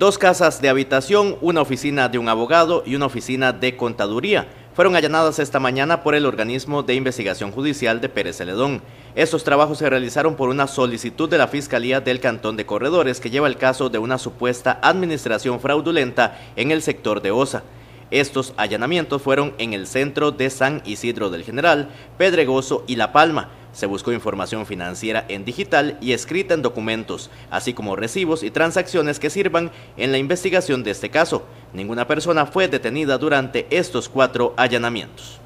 Dos casas de habitación, una oficina de un abogado y una oficina de contaduría fueron allanadas esta mañana por el organismo de investigación judicial de Pérez Celedón. Estos trabajos se realizaron por una solicitud de la Fiscalía del Cantón de Corredores que lleva el caso de una supuesta administración fraudulenta en el sector de Osa. Estos allanamientos fueron en el centro de San Isidro del General, Pedregoso y La Palma. Se buscó información financiera en digital y escrita en documentos, así como recibos y transacciones que sirvan en la investigación de este caso. Ninguna persona fue detenida durante estos cuatro allanamientos.